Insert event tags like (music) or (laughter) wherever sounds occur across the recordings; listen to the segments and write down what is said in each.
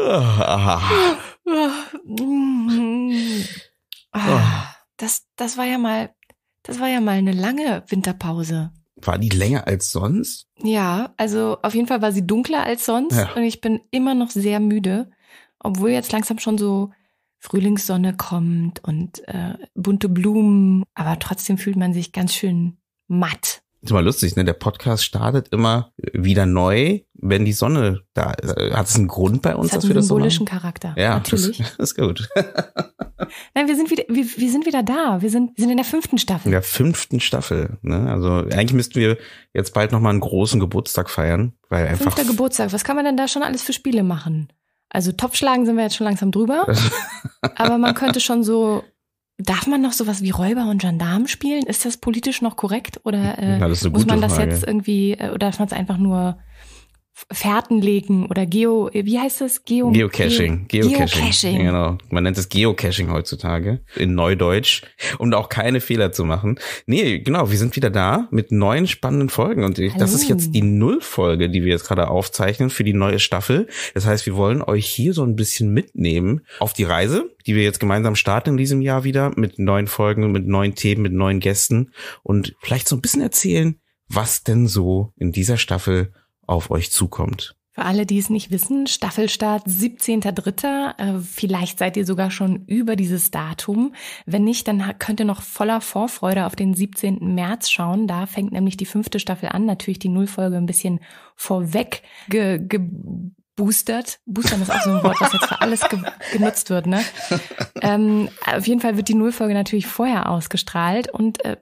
Ah. Ah. ah. Das, das war ja mal, das war ja mal eine lange Winterpause. War die länger als sonst? Ja, also auf jeden Fall war sie dunkler als sonst ja. und ich bin immer noch sehr müde, obwohl jetzt langsam schon so Frühlingssonne kommt und äh, bunte Blumen, aber trotzdem fühlt man sich ganz schön matt ist immer lustig, ne? Der Podcast startet immer wieder neu, wenn die Sonne da ist. Hat es einen Grund bei uns, dass wir das so machen? symbolischen Charakter. Ja, natürlich. (laughs) Das, ist gut. (laughs) Nein, wir sind wieder, wir, wir sind wieder da. Wir sind, wir sind in der fünften Staffel. In der fünften Staffel. Ne? Also eigentlich müssten wir jetzt bald nochmal einen großen Geburtstag feiern, weil einfach. Fünfter Geburtstag. Was kann man denn da schon alles für Spiele machen? Also Topfschlagen sind wir jetzt schon langsam drüber. (laughs) aber man könnte schon so Darf man noch sowas wie Räuber und Gendarm spielen? Ist das politisch noch korrekt oder äh, Na, muss man das Frage. jetzt irgendwie äh, oder darf man es einfach nur Fährten legen oder Geo, wie heißt das? Geo Geocaching. Geocaching. Geocaching. Genau. Man nennt es Geocaching heutzutage in Neudeutsch, um da auch keine Fehler zu machen. Nee, genau, wir sind wieder da mit neuen spannenden Folgen und ich, das ist jetzt die Nullfolge, die wir jetzt gerade aufzeichnen für die neue Staffel. Das heißt, wir wollen euch hier so ein bisschen mitnehmen auf die Reise, die wir jetzt gemeinsam starten in diesem Jahr wieder mit neuen Folgen, mit neuen Themen, mit neuen Gästen und vielleicht so ein bisschen erzählen, was denn so in dieser Staffel auf euch zukommt. Für alle, die es nicht wissen, Staffelstart 17.3. Äh, vielleicht seid ihr sogar schon über dieses Datum. Wenn nicht, dann könnt ihr noch voller Vorfreude auf den 17. März schauen. Da fängt nämlich die fünfte Staffel an. Natürlich die Nullfolge ein bisschen vorweg ge, ge boostert. Boostern ist auch so ein Wort, was jetzt für alles ge genutzt wird, ne? (laughs) Ähm, auf jeden Fall wird die Nullfolge natürlich vorher ausgestrahlt und äh,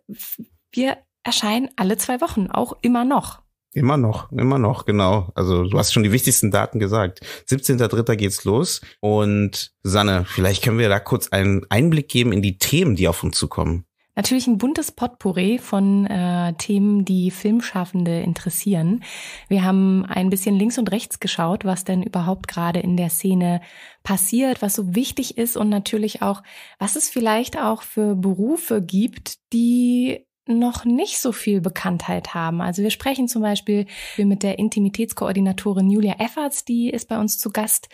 wir erscheinen alle zwei Wochen, auch immer noch. Immer noch, immer noch, genau. Also du hast schon die wichtigsten Daten gesagt. 17.3. geht's los. Und Sanne, vielleicht können wir da kurz einen Einblick geben in die Themen, die auf uns zukommen. Natürlich ein buntes Potpourri von äh, Themen, die Filmschaffende interessieren. Wir haben ein bisschen links und rechts geschaut, was denn überhaupt gerade in der Szene passiert, was so wichtig ist und natürlich auch, was es vielleicht auch für Berufe gibt, die noch nicht so viel Bekanntheit haben. Also wir sprechen zum Beispiel mit der Intimitätskoordinatorin Julia Efferts, die ist bei uns zu Gast.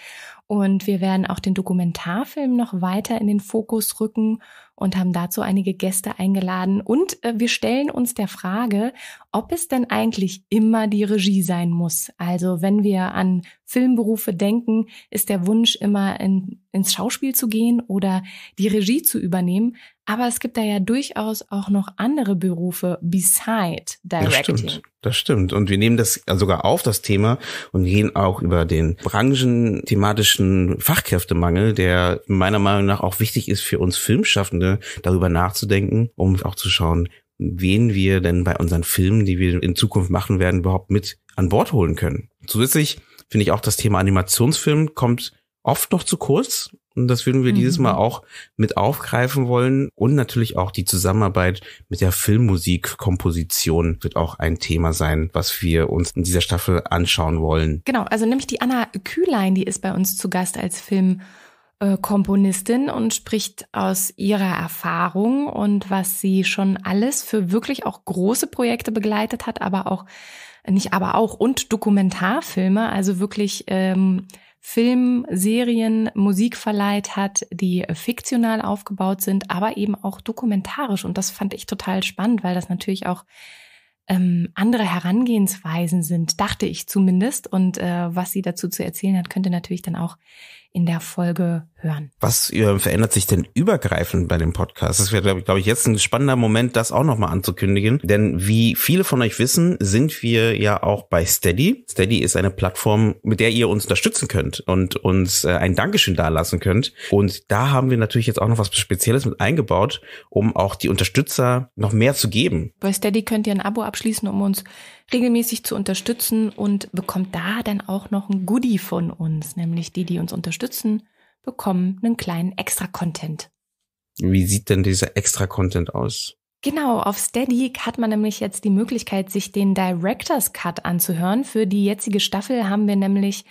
Und wir werden auch den Dokumentarfilm noch weiter in den Fokus rücken und haben dazu einige Gäste eingeladen. Und äh, wir stellen uns der Frage, ob es denn eigentlich immer die Regie sein muss. Also wenn wir an Filmberufe denken, ist der Wunsch immer in, ins Schauspiel zu gehen oder die Regie zu übernehmen. Aber es gibt da ja durchaus auch noch andere Berufe beside Directing. Das stimmt. Das stimmt. Und wir nehmen das sogar auf, das Thema, und gehen auch über den branchenthematischen Fachkräftemangel, der meiner Meinung nach auch wichtig ist für uns Filmschaffende, darüber nachzudenken, um auch zu schauen, wen wir denn bei unseren Filmen, die wir in Zukunft machen werden, überhaupt mit an Bord holen können. Zusätzlich finde ich auch das Thema Animationsfilm kommt oft noch zu kurz und das würden wir mhm. dieses Mal mhm. auch mit aufgreifen wollen. Und natürlich auch die Zusammenarbeit mit der Filmmusikkomposition wird auch ein Thema sein, was wir uns in dieser Staffel anschauen wollen. Genau, also nämlich die Anna Kühlein, die ist bei uns zu Gast als Filmkomponistin Komponistin und spricht aus ihrer Erfahrung und was sie schon alles für wirklich auch große Projekte begleitet hat, aber auch nicht aber auch und Dokumentarfilme, also wirklich ähm, Film, Serien, Musik verleiht hat, die fiktional aufgebaut sind, aber eben auch dokumentarisch. Und das fand ich total spannend, weil das natürlich auch ähm, andere Herangehensweisen sind, dachte ich zumindest. Und äh, was sie dazu zu erzählen hat, könnte natürlich dann auch in der Folge hören. Was äh, verändert sich denn übergreifend bei dem Podcast? Das wäre, glaube ich, jetzt ein spannender Moment, das auch nochmal anzukündigen. Denn wie viele von euch wissen, sind wir ja auch bei Steady. Steady ist eine Plattform, mit der ihr uns unterstützen könnt und uns äh, ein Dankeschön dalassen könnt. Und da haben wir natürlich jetzt auch noch was Spezielles mit eingebaut, um auch die Unterstützer noch mehr zu geben. Bei Steady könnt ihr ein Abo abschließen, um uns regelmäßig zu unterstützen und bekommt da dann auch noch ein Goodie von uns, nämlich die, die uns unterstützen, bekommen einen kleinen Extra-Content. Wie sieht denn dieser Extra-Content aus? Genau, auf Steady hat man nämlich jetzt die Möglichkeit, sich den Director's Cut anzuhören. Für die jetzige Staffel haben wir nämlich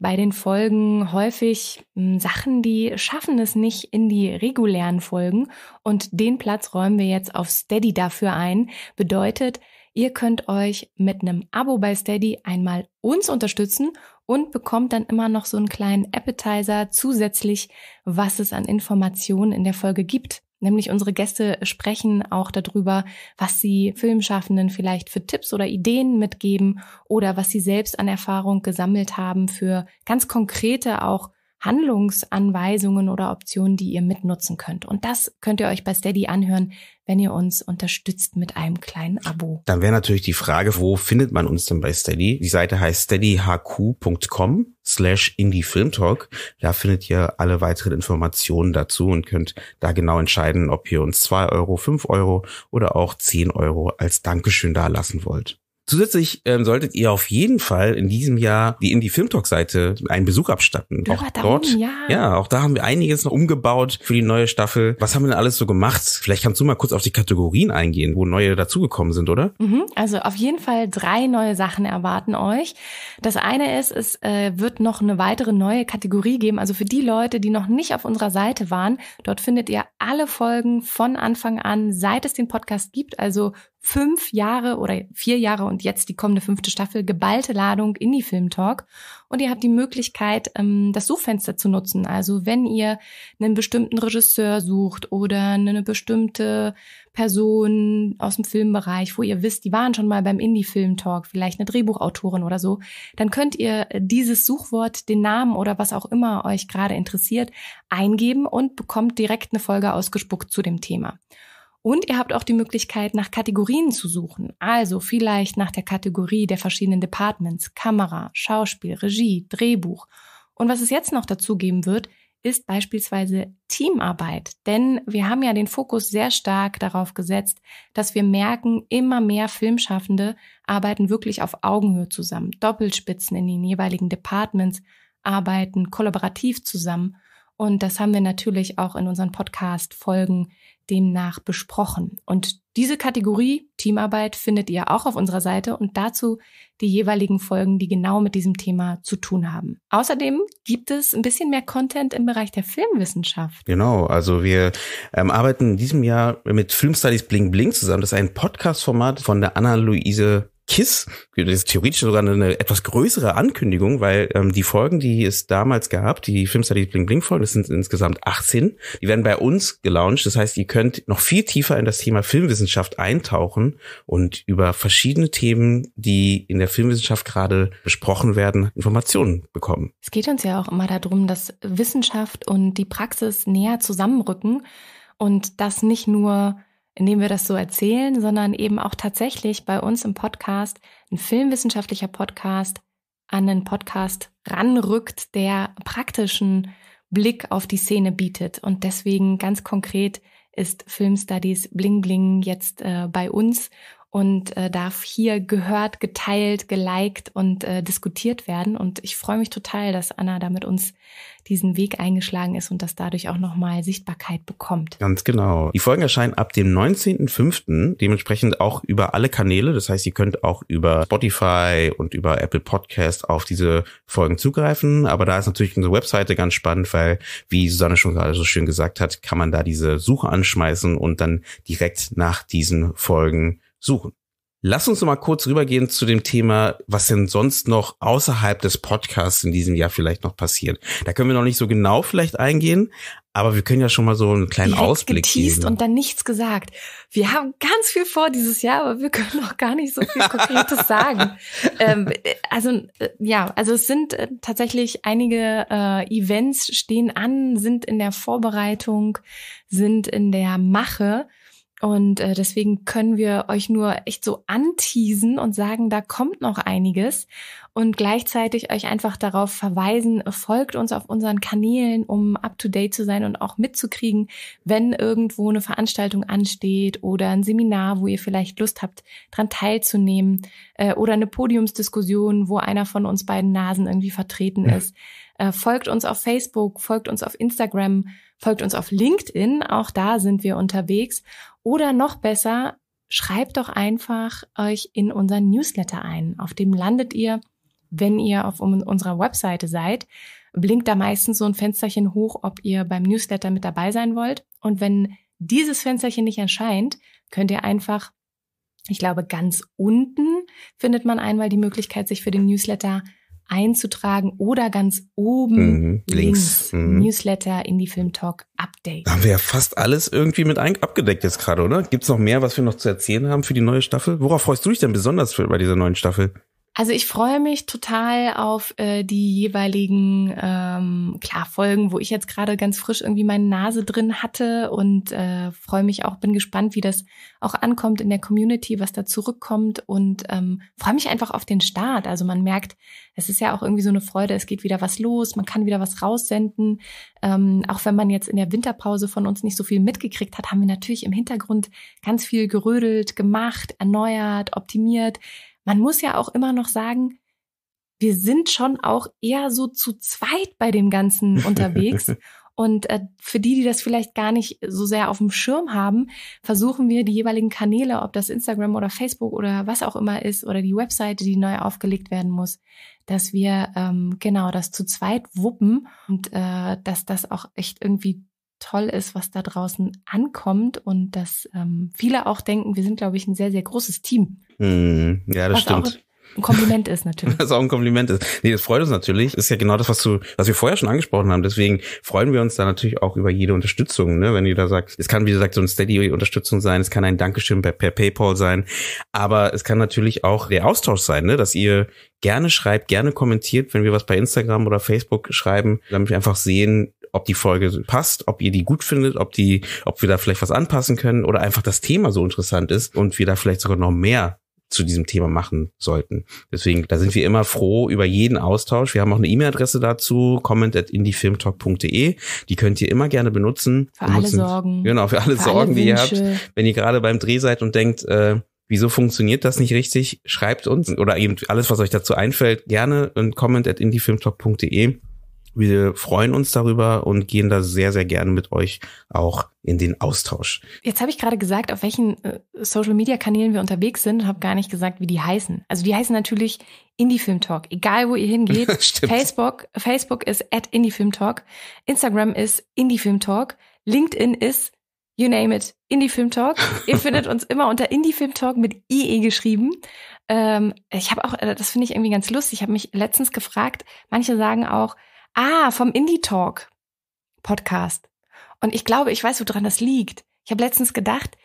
bei den Folgen häufig hm, Sachen, die schaffen es nicht in die regulären Folgen. Und den Platz räumen wir jetzt auf Steady dafür ein. Bedeutet, Ihr könnt euch mit einem Abo bei Steady einmal uns unterstützen und bekommt dann immer noch so einen kleinen Appetizer zusätzlich, was es an Informationen in der Folge gibt. Nämlich unsere Gäste sprechen auch darüber, was sie Filmschaffenden vielleicht für Tipps oder Ideen mitgeben oder was sie selbst an Erfahrung gesammelt haben für ganz konkrete auch Handlungsanweisungen oder Optionen, die ihr mitnutzen könnt. Und das könnt ihr euch bei Steady anhören, wenn ihr uns unterstützt mit einem kleinen Abo. Dann wäre natürlich die Frage, wo findet man uns denn bei Steady? Die Seite heißt steadyhq.com slash indiefilmtalk. Da findet ihr alle weiteren Informationen dazu und könnt da genau entscheiden, ob ihr uns zwei Euro, fünf Euro oder auch zehn Euro als Dankeschön da lassen wollt. Zusätzlich ähm, solltet ihr auf jeden Fall in diesem Jahr die Indie Film Talk Seite einen Besuch abstatten. auch darum, dort, ja. ja. auch da haben wir einiges noch umgebaut für die neue Staffel. Was haben wir denn alles so gemacht? Vielleicht kannst du mal kurz auf die Kategorien eingehen, wo neue dazugekommen sind, oder? Mhm, also auf jeden Fall drei neue Sachen erwarten euch. Das eine ist, es äh, wird noch eine weitere neue Kategorie geben. Also für die Leute, die noch nicht auf unserer Seite waren, dort findet ihr alle Folgen von Anfang an, seit es den Podcast gibt, also fünf Jahre oder vier Jahre und jetzt die kommende fünfte Staffel geballte Ladung in die Filmtalk. Und ihr habt die Möglichkeit, ähm, das Suchfenster zu nutzen. Also wenn ihr einen bestimmten Regisseur sucht oder eine bestimmte Person aus dem Filmbereich, wo ihr wisst, die waren schon mal beim Indie-Film-Talk, vielleicht eine Drehbuchautorin oder so, dann könnt ihr dieses Suchwort, den Namen oder was auch immer euch gerade interessiert, eingeben und bekommt direkt eine Folge ausgespuckt zu dem Thema. Und ihr habt auch die Möglichkeit, nach Kategorien zu suchen. Also vielleicht nach der Kategorie der verschiedenen Departments, Kamera, Schauspiel, Regie, Drehbuch. Und was es jetzt noch dazu geben wird, ist beispielsweise Teamarbeit. Denn wir haben ja den Fokus sehr stark darauf gesetzt, dass wir merken, immer mehr Filmschaffende arbeiten wirklich auf Augenhöhe zusammen. Doppelspitzen in den jeweiligen Departments arbeiten kollaborativ zusammen. Und das haben wir natürlich auch in unseren Podcast-Folgen demnach besprochen. Und diese Kategorie Teamarbeit findet ihr auch auf unserer Seite und dazu die jeweiligen Folgen, die genau mit diesem Thema zu tun haben. Außerdem gibt es ein bisschen mehr Content im Bereich der Filmwissenschaft. Genau, also wir ähm, arbeiten in diesem Jahr mit Filmstudies Bling Bling zusammen. Das ist ein Podcast-Format von der Anna-Luise Kiss, das ist theoretisch sogar eine etwas größere Ankündigung, weil ähm, die Folgen, die es damals gab, die Filmstudy Bling Bling Folgen, das sind insgesamt 18, die werden bei uns gelauncht. Das heißt, ihr könnt noch viel tiefer in das Thema Filmwissenschaft eintauchen und über verschiedene Themen, die in der Filmwissenschaft gerade besprochen werden, Informationen bekommen. Es geht uns ja auch immer darum, dass Wissenschaft und die Praxis näher zusammenrücken und das nicht nur indem wir das so erzählen, sondern eben auch tatsächlich bei uns im Podcast, ein filmwissenschaftlicher Podcast, an einen Podcast ranrückt, der praktischen Blick auf die Szene bietet. Und deswegen ganz konkret ist Film Studies Bling Bling jetzt äh, bei uns und äh, darf hier gehört, geteilt, geliked und äh, diskutiert werden. Und ich freue mich total, dass Anna da mit uns diesen Weg eingeschlagen ist und das dadurch auch nochmal Sichtbarkeit bekommt. Ganz genau. Die Folgen erscheinen ab dem 19.05. dementsprechend auch über alle Kanäle. Das heißt, ihr könnt auch über Spotify und über Apple Podcast auf diese Folgen zugreifen. Aber da ist natürlich unsere Webseite ganz spannend, weil, wie Susanne schon gerade so schön gesagt hat, kann man da diese Suche anschmeißen und dann direkt nach diesen Folgen suchen. Lass uns noch mal kurz rübergehen zu dem Thema, was denn sonst noch außerhalb des Podcasts in diesem Jahr vielleicht noch passiert. Da können wir noch nicht so genau vielleicht eingehen, aber wir können ja schon mal so einen kleinen Direkt Ausblick geteased geben. und dann nichts gesagt. Wir haben ganz viel vor dieses Jahr, aber wir können noch gar nicht so viel Konkretes (laughs) sagen. Ähm, also äh, ja, also es sind äh, tatsächlich einige äh, Events stehen an, sind in der Vorbereitung, sind in der Mache. Und äh, deswegen können wir euch nur echt so anteasen und sagen, da kommt noch einiges und gleichzeitig euch einfach darauf verweisen, folgt uns auf unseren Kanälen, um up-to-date zu sein und auch mitzukriegen, wenn irgendwo eine Veranstaltung ansteht oder ein Seminar, wo ihr vielleicht Lust habt, dran teilzunehmen äh, oder eine Podiumsdiskussion, wo einer von uns beiden Nasen irgendwie vertreten ja. ist. Äh, folgt uns auf Facebook, folgt uns auf Instagram folgt uns auf LinkedIn, auch da sind wir unterwegs. Oder noch besser, schreibt doch einfach euch in unseren Newsletter ein. Auf dem landet ihr, wenn ihr auf unserer Webseite seid. Blinkt da meistens so ein Fensterchen hoch, ob ihr beim Newsletter mit dabei sein wollt. Und wenn dieses Fensterchen nicht erscheint, könnt ihr einfach, ich glaube, ganz unten findet man einmal die Möglichkeit, sich für den Newsletter einzutragen oder ganz oben mhm, links, links mhm. Newsletter in die Film Talk Update. Da haben wir ja fast alles irgendwie mit abgedeckt jetzt gerade, oder? Gibt's noch mehr, was wir noch zu erzählen haben für die neue Staffel? Worauf freust du dich denn besonders für, bei dieser neuen Staffel? Also ich freue mich total auf äh, die jeweiligen ähm, klar Folgen, wo ich jetzt gerade ganz frisch irgendwie meine Nase drin hatte und äh, freue mich auch, bin gespannt, wie das auch ankommt in der Community, was da zurückkommt und ähm, freue mich einfach auf den Start. Also man merkt, es ist ja auch irgendwie so eine Freude, es geht wieder was los, man kann wieder was raussenden. Ähm, auch wenn man jetzt in der Winterpause von uns nicht so viel mitgekriegt hat, haben wir natürlich im Hintergrund ganz viel gerödelt, gemacht, erneuert, optimiert man muss ja auch immer noch sagen, wir sind schon auch eher so zu zweit bei dem Ganzen (laughs) unterwegs. Und äh, für die, die das vielleicht gar nicht so sehr auf dem Schirm haben, versuchen wir die jeweiligen Kanäle, ob das Instagram oder Facebook oder was auch immer ist, oder die Webseite, die neu aufgelegt werden muss, dass wir ähm, genau das zu zweit wuppen und äh, dass das auch echt irgendwie toll ist, was da draußen ankommt und dass ähm, viele auch denken, wir sind, glaube ich, ein sehr, sehr großes Team. Mhm. Ja, das was stimmt. Auch ein Kompliment ist natürlich. (laughs) Was auch ein Kompliment ist. Nee, das freut uns natürlich. Das ist ja genau das, was, du, was wir vorher schon angesprochen haben. Deswegen freuen wir uns da natürlich auch über jede Unterstützung, ne? wenn ihr da sagt, es kann, wie gesagt, so eine Steady-Unterstützung sein, es kann ein Dankeschön per, per PayPal sein, aber es kann natürlich auch der Austausch sein, ne? dass ihr gerne schreibt, gerne kommentiert, wenn wir was bei Instagram oder Facebook schreiben, damit wir einfach sehen, ob die Folge passt, ob ihr die gut findet, ob die, ob wir da vielleicht was anpassen können oder einfach das Thema so interessant ist und wir da vielleicht sogar noch mehr zu diesem Thema machen sollten. Deswegen, da sind wir immer froh über jeden Austausch. Wir haben auch eine E-Mail-Adresse dazu, comment.indiefilmtalk.de. Die könnt ihr immer gerne benutzen. Für alle Sorgen. Genau, für alle für Sorgen, alle die ihr habt. Wenn ihr gerade beim Dreh seid und denkt, äh, wieso funktioniert das nicht richtig, schreibt uns oder eben alles, was euch dazu einfällt, gerne in comment.indiefilmtalk.de wir freuen uns darüber und gehen da sehr, sehr gerne mit euch auch in den Austausch. Jetzt habe ich gerade gesagt, auf welchen äh, Social-Media-Kanälen wir unterwegs sind und habe gar nicht gesagt, wie die heißen. Also die heißen natürlich Indie-Film-Talk, egal wo ihr hingeht. (laughs) Facebook, Facebook ist at Indie-Film-Talk, Instagram ist Indie-Film-Talk, LinkedIn ist You name it. Indie Film Talk. Ihr (laughs) findet uns immer unter Indie Film Talk mit IE geschrieben. Ähm, ich habe auch, äh, das finde ich irgendwie ganz lustig. Ich habe mich letztens gefragt, manche sagen auch, Ah, vom Indie Talk Podcast. Und ich glaube, ich weiß, woran das liegt. Ich habe letztens gedacht,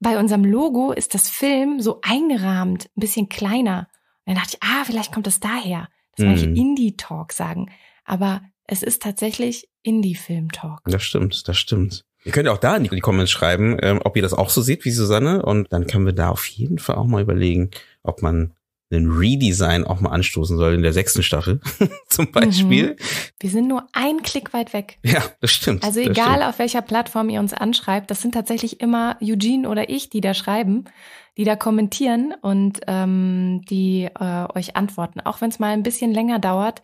bei unserem Logo ist das Film so eingerahmt, ein bisschen kleiner. Und dann dachte ich, ah, vielleicht kommt das daher, Das mhm. manche Indie-Talk sagen. Aber es ist tatsächlich Indie-Film-Talk. Das stimmt, das stimmt. Ihr könnt auch da in die Comments schreiben, ähm, ob ihr das auch so seht wie Susanne. Und dann können wir da auf jeden Fall auch mal überlegen, ob man einen Redesign auch mal anstoßen soll in der sechsten Staffel (laughs) zum Beispiel. Mhm. Wir sind nur ein Klick weit weg. Ja, das stimmt. Also das egal stimmt. auf welcher Plattform ihr uns anschreibt, das sind tatsächlich immer Eugene oder ich, die da schreiben, die da kommentieren und ähm, die äh, euch antworten. Auch wenn es mal ein bisschen länger dauert,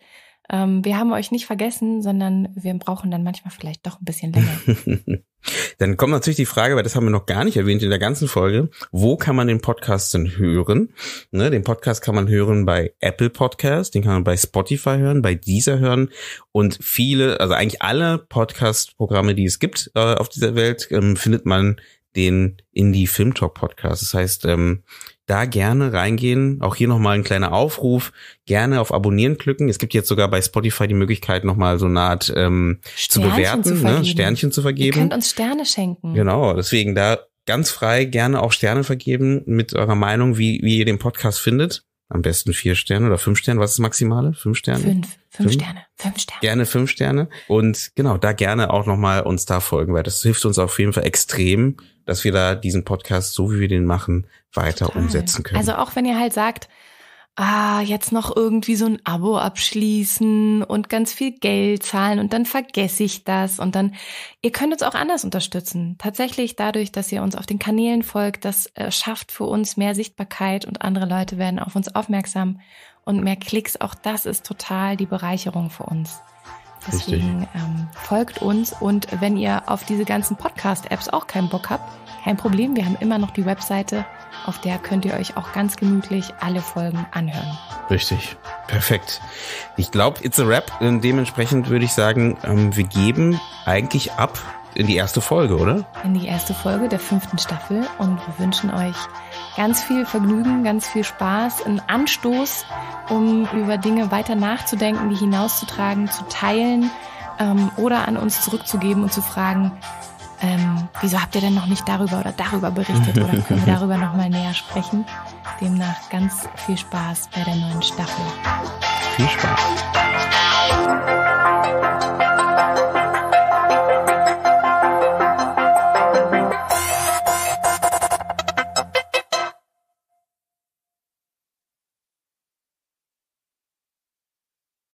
ähm, wir haben euch nicht vergessen, sondern wir brauchen dann manchmal vielleicht doch ein bisschen länger. (laughs) dann kommt natürlich die Frage, weil das haben wir noch gar nicht erwähnt in der ganzen Folge, wo kann man den Podcast denn hören? Ne, den Podcast kann man hören bei Apple Podcast, den kann man bei Spotify hören, bei Deezer hören und viele, also eigentlich alle Podcast-Programme, die es gibt äh, auf dieser Welt, ähm, findet man den Indie Film Talk Podcast. Das heißt, ähm, da gerne reingehen. Auch hier nochmal ein kleiner Aufruf. Gerne auf Abonnieren klicken. Es gibt jetzt sogar bei Spotify die Möglichkeit, nochmal so eine Art ähm, zu bewerten, zu ne? Sternchen zu vergeben. Ihr könnt uns Sterne schenken. Genau, deswegen da ganz frei gerne auch Sterne vergeben mit eurer Meinung, wie, wie ihr den Podcast findet. Am besten vier Sterne oder fünf Sterne. Was ist das Maximale? Fünf Sterne? Fünf. Fünf, fünf Sterne. Fünf Sterne. Gerne fünf Sterne. Und genau, da gerne auch nochmal uns da folgen, weil das hilft uns auf jeden Fall extrem, dass wir da diesen Podcast, so wie wir den machen, weiter Total. umsetzen können. Also auch wenn ihr halt sagt, ah, jetzt noch irgendwie so ein Abo abschließen und ganz viel Geld zahlen und dann vergesse ich das und dann, ihr könnt uns auch anders unterstützen. Tatsächlich dadurch, dass ihr uns auf den Kanälen folgt, das äh, schafft für uns mehr Sichtbarkeit und andere Leute werden auf uns aufmerksam und mehr Klicks. Auch das ist total die Bereicherung für uns. Deswegen ähm, folgt uns und wenn ihr auf diese ganzen Podcast-Apps auch keinen Bock habt, kein Problem, wir haben immer noch die Webseite, auf der könnt ihr euch auch ganz gemütlich alle Folgen anhören. Richtig, perfekt. Ich glaube, it's a wrap. Dementsprechend würde ich sagen, ähm, wir geben eigentlich ab in die erste Folge, oder? In die erste Folge der fünften Staffel und wir wünschen euch ganz viel Vergnügen, ganz viel Spaß, einen Anstoß, um über Dinge weiter nachzudenken, die hinauszutragen, zu teilen ähm, oder an uns zurückzugeben und zu fragen, ähm, wieso habt ihr denn noch nicht darüber oder darüber berichtet oder können wir (laughs) darüber nochmal näher sprechen? Demnach ganz viel Spaß bei der neuen Staffel. Viel Spaß.